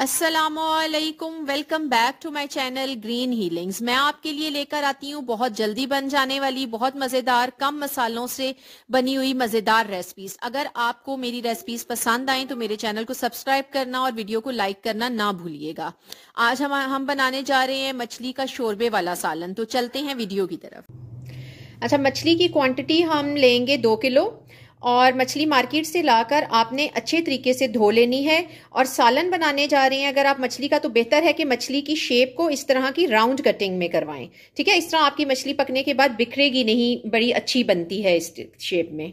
असलकुम welcome back to my channel green healings मैं आपके लिए लेकर आती हूँ बहुत जल्दी बन जाने वाली बहुत मज़ेदार कम मसालों से बनी हुई मज़ेदार रेसिपीज अगर आपको मेरी रेसिपीज पसंद आए तो मेरे चैनल को सब्सक्राइब करना और वीडियो को लाइक करना ना भूलिएगा आज हम हम बनाने जा रहे हैं मछली का शोरबे वाला सालन तो चलते हैं वीडियो की तरफ अच्छा मछली की क्वांटिटी हम लेंगे दो किलो और मछली मार्केट से लाकर आपने अच्छे तरीके से धो लेनी है और सालन बनाने जा रहे हैं अगर आप मछली का तो बेहतर है कि मछली की शेप को इस तरह की राउंड कटिंग में करवाएं ठीक है इस तरह आपकी मछली पकने के बाद बिखरेगी नहीं बड़ी अच्छी बनती है इस शेप में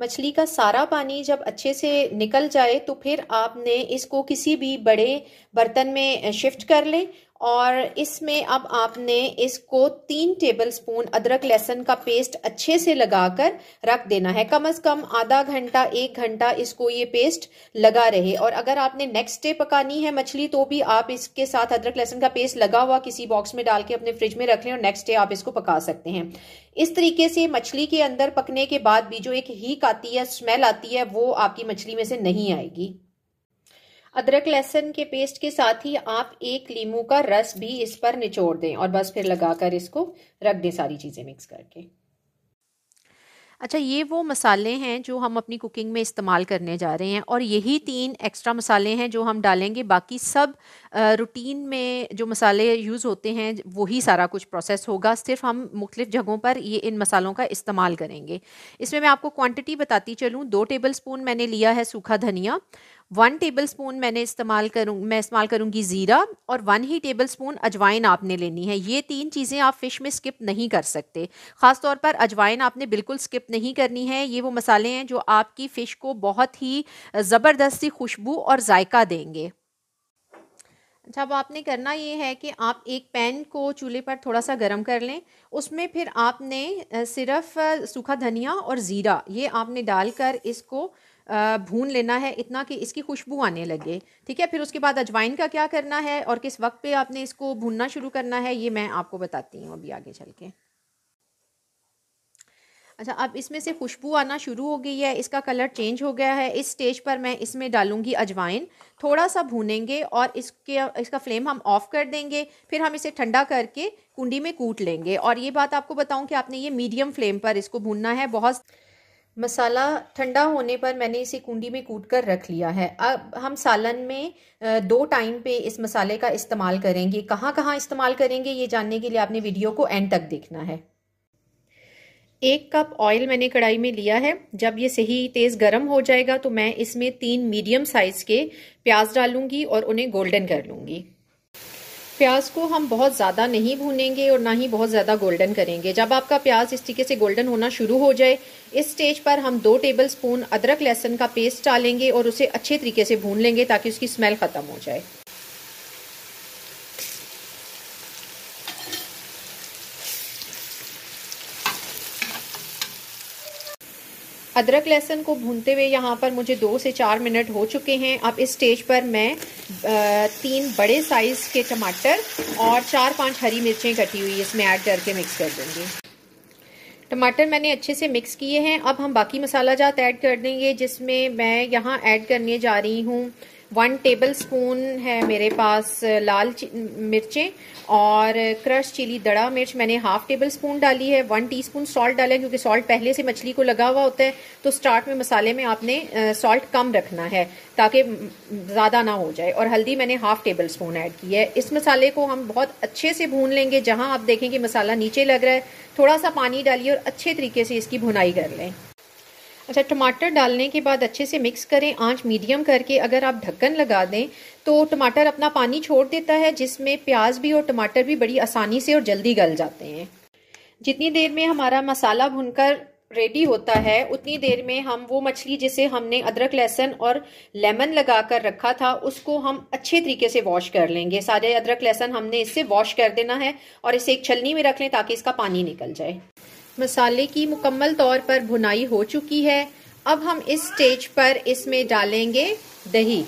मछली का सारा पानी जब अच्छे से निकल जाए तो फिर आपने इसको किसी भी बड़े बर्तन में शिफ्ट कर लें और इसमें अब आपने इसको तीन टेबलस्पून अदरक लहसुन का पेस्ट अच्छे से लगाकर रख देना है कम से कम आधा घंटा एक घंटा इसको ये पेस्ट लगा रहे और अगर आपने नेक्स्ट डे पकानी है मछली तो भी आप इसके साथ अदरक लहसुन का पेस्ट लगा हुआ किसी बॉक्स में डाल के अपने फ्रिज में रख लें और नेक्स्ट डे आप इसको पका सकते हैं इस तरीके से मछली के अंदर पकने के बाद भी जो एक हीक आती है स्मेल आती है वो आपकी मछली में से नहीं आएगी अदरक लहसन के पेस्ट के साथ ही आप एक लीमू का रस भी इस पर निचोड़ दें और बस फिर लगाकर इसको रख दें सारी चीज़ें मिक्स करके अच्छा ये वो मसाले हैं जो हम अपनी कुकिंग में इस्तेमाल करने जा रहे हैं और यही तीन एक्स्ट्रा मसाले हैं जो हम डालेंगे बाकी सब रूटीन में जो मसाले यूज़ होते हैं वही सारा कुछ प्रोसेस होगा सिर्फ हम मुख्तलिफ़ जगहों पर ये इन मसालों का इस्तेमाल करेंगे इसमें मैं आपको क्वांटिटी बताती चलूँ दो टेबल स्पून मैंने लिया है सूखा धनिया वन टेबल स्पून मैंने इस्तेमाल करूँ मैं इस्तेमाल करूँगी ज़ीरा और वन ही टेबल स्पून अजवाइन आपने लेनी है ये तीन चीज़ें आप फ़िश में स्किप नहीं कर सकते ख़ास तौर पर अजवाइन आपने बिल्कुल स्किप नहीं करनी है ये वो मसाले हैं जो आपकी फ़िश को बहुत ही ज़बरदस्ती खुशबू और जायका देंगे अच्छा अब आपने करना ये है कि आप एक पैन को चूल्हे पर थोड़ा सा गर्म कर लें उसमें फिर आपने सिर्फ सूखा धनिया और ज़ीरा ये आपने डालकर इसको भून लेना है इतना कि इसकी खुशबू आने लगे ठीक है फिर उसके बाद अजवाइन का क्या करना है और किस वक्त पे आपने इसको भूनना शुरू करना है ये मैं आपको बताती हूँ अभी आगे चल के अच्छा अब इसमें से खुशबू आना शुरू हो गई है इसका कलर चेंज हो गया है इस स्टेज पर मैं इसमें डालूंगी अजवाइन थोड़ा सा भूनेंगे और इसके इसका फ्लेम हम ऑफ़ कर देंगे फिर हम इसे ठंडा करके कुंडी में कूट लेंगे और ये बात आपको बताऊं कि आपने ये मीडियम फ्लेम पर इसको भूनना है बहुत मसाला ठंडा होने पर मैंने इसे कुंडी में कूट कर रख लिया है अब हम सालन में दो टाइम पे इस मसाले का इस्तेमाल करेंगे कहाँ कहाँ इस्तेमाल करेंगे ये जानने के लिए आपने वीडियो को एंड तक देखना है एक कप ऑयल मैंने कढ़ाई में लिया है जब ये सही तेज़ गर्म हो जाएगा तो मैं इसमें तीन मीडियम साइज़ के प्याज डालूंगी और उन्हें गोल्डन कर लूँगी प्याज को हम बहुत ज़्यादा नहीं भूनेंगे और ना ही बहुत ज़्यादा गोल्डन करेंगे जब आपका प्याज इस तरीके से गोल्डन होना शुरू हो जाए इस स्टेज पर हम दो टेबल स्पून अदरक लहसुन का पेस्ट डालेंगे और उसे अच्छे तरीके से भून लेंगे ताकि उसकी स्मेल ख़त्म हो जाए अदरक लहसुन को भूनते हुए यहाँ पर मुझे दो से चार मिनट हो चुके हैं अब इस स्टेज पर मैं तीन बड़े साइज़ के टमाटर और चार पांच हरी मिर्चें कटी हुई इसमें ऐड करके मिक्स कर देंगे टमाटर मैंने अच्छे से मिक्स किए हैं अब हम बाकी मसाला जात ऐड कर देंगे जिसमें मैं यहाँ ऐड करने जा रही हूँ वन टेबल स्पून है मेरे पास लाल मिर्चें और क्रश चिली दड़ा मिर्च मैंने हाफ टेबल स्पून डाली है वन टीस्पून सॉल्ट डाला है क्योंकि सॉल्ट पहले से मछली को लगा हुआ होता है तो स्टार्ट में मसाले में आपने सॉल्ट कम रखना है ताकि ज़्यादा ना हो जाए और हल्दी मैंने हाफ टेबल स्पून ऐड की है इस मसाले को हम बहुत अच्छे से भून लेंगे जहां आप देखेंगे मसाला नीचे लग रहा है थोड़ा सा पानी डालिए और अच्छे तरीके से इसकी भुनाई कर लें अच्छा टमाटर डालने के बाद अच्छे से मिक्स करें आंच मीडियम करके अगर आप ढक्कन लगा दें तो टमाटर अपना पानी छोड़ देता है जिसमें प्याज भी और टमाटर भी बड़ी आसानी से और जल्दी गल जाते हैं जितनी देर में हमारा मसाला भुनकर रेडी होता है उतनी देर में हम वो मछली जिसे हमने अदरक लहसुन और लेमन लगा कर रखा था उसको हम अच्छे तरीके से वॉश कर लेंगे सारे अदरक लहसुन हमने इससे वॉश कर देना है और इसे एक छलनी में रख लें ताकि इसका पानी निकल जाए मसाले की मुकम्मल तौर पर भुनाई हो चुकी है अब हम इस स्टेज पर इसमें डालेंगे दही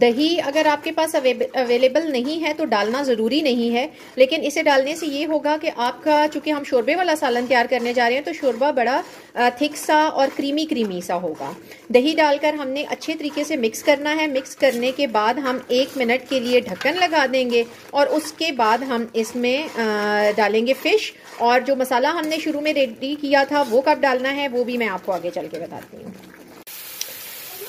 दही अगर आपके पास अवेलेबल नहीं है तो डालना ज़रूरी नहीं है लेकिन इसे डालने से ये होगा कि आपका चूंकि हम शोरबे वाला सालन तैयार करने जा रहे हैं तो शोरबा बड़ा थिक सा और क्रीमी क्रीमी सा होगा दही डालकर हमने अच्छे तरीके से मिक्स करना है मिक्स करने के बाद हम एक मिनट के लिए ढक्कन लगा देंगे और उसके बाद हम इसमें डालेंगे फ़िश और जो मसाला हमने शुरू में रेडी किया था वो कब डालना है वो भी मैं आपको आगे चल के बताती हूँ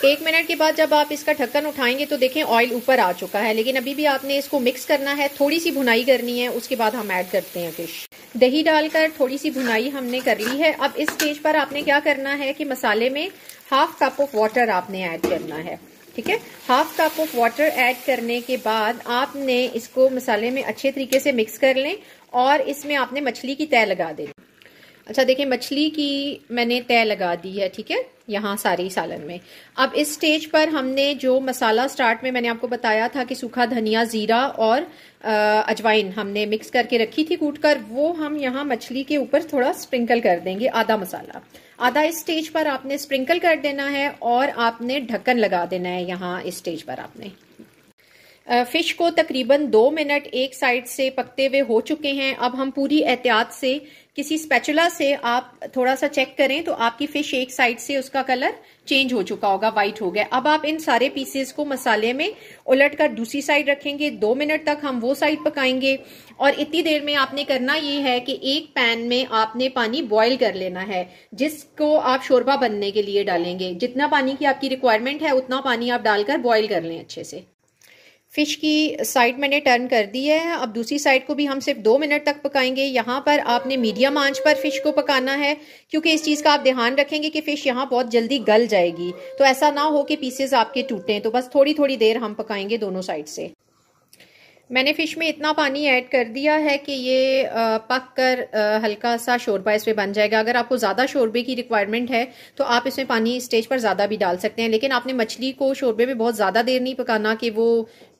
एक मिनट के बाद जब आप इसका ढक्कन उठाएंगे तो देखें ऑयल ऊपर आ चुका है लेकिन अभी भी आपने इसको मिक्स करना है थोड़ी सी भुनाई करनी है उसके बाद हम ऐड करते हैं फिश दही डालकर थोड़ी सी भुनाई हमने कर ली है अब इस स्टेज पर आपने क्या करना है कि मसाले में हाफ कप ऑफ वाटर आपने ऐड करना है ठीक है half cup of water add करने के बाद आपने इसको मसाले में अच्छे तरीके से मिक्स कर लें और इसमें आपने मछली की तय लगा दें अच्छा देखिए मछली की मैंने तय लगा दी है ठीक है यहाँ सारी सालन में अब इस स्टेज पर हमने जो मसाला स्टार्ट में मैंने आपको बताया था कि सूखा धनिया जीरा और अजवाइन हमने मिक्स करके रखी थी कूट कर वो हम यहाँ मछली के ऊपर थोड़ा स्प्रिंकल कर देंगे आधा मसाला आधा इस स्टेज पर आपने स्प्रिंकल कर देना है और आपने ढक्कन लगा देना है यहाँ इस स्टेज पर आपने फिश को तकरीबन दो मिनट एक साइड से पकते हुए हो चुके हैं अब हम पूरी एहतियात से किसी स्पेचुला से आप थोड़ा सा चेक करें तो आपकी फिश एक साइड से उसका कलर चेंज हो चुका होगा व्हाइट हो गया अब आप इन सारे पीसेस को मसाले में उलट कर दूसरी साइड रखेंगे दो मिनट तक हम वो साइड पकाएंगे और इतनी देर में आपने करना ये है कि एक पैन में आपने पानी बॉयल कर लेना है जिसको आप शोरबा बनने के लिए डालेंगे जितना पानी की आपकी रिक्वायरमेंट है उतना पानी आप डालकर बॉयल कर लें अच्छे से फ़िश की साइड मैंने टर्न कर दी है अब दूसरी साइड को भी हम सिर्फ दो मिनट तक पकाएंगे यहाँ पर आपने मीडियम आंच पर फ़िश को पकाना है क्योंकि इस चीज़ का आप ध्यान रखेंगे कि फ़िश यहाँ बहुत जल्दी गल जाएगी तो ऐसा ना हो कि पीसेस आपके टूटें तो बस थोड़ी थोड़ी देर हम पकाएंगे दोनों साइड से मैंने फ़िश में इतना पानी ऐड कर दिया है कि ये पक कर हल्का सा शोरबा इसमें बन जाएगा अगर आपको ज़्यादा शोरबे की रिक्वायरमेंट है तो आप इसमें पानी स्टेज पर ज़्यादा भी डाल सकते हैं लेकिन आपने मछली को शोरबे में बहुत ज़्यादा देर नहीं पकाना कि वो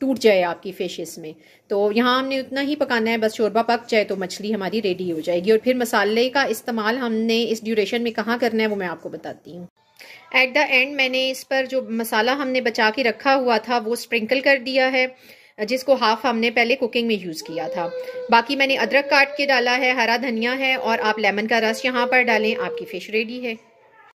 टूट जाए आपकी फ़िश इसमें तो यहाँ हमने उतना ही पकाना है बस शोरबा पक जाए तो मछली हमारी रेडी हो जाएगी और फिर मसाले का इस्तेमाल हमने इस ड्यूरेशन में कहाँ करना है वो मैं आपको बताती हूँ एट द एंड मैंने इस पर जो मसाला हमने बचा के रखा हुआ था वो स्प्रिंकल कर दिया है जिसको हाफ हमने पहले कुकिंग में यूज़ किया था बाकी मैंने अदरक काट के डाला है हरा धनिया है और आप लेमन का रस यहाँ पर डालें आपकी फ़िश रेडी है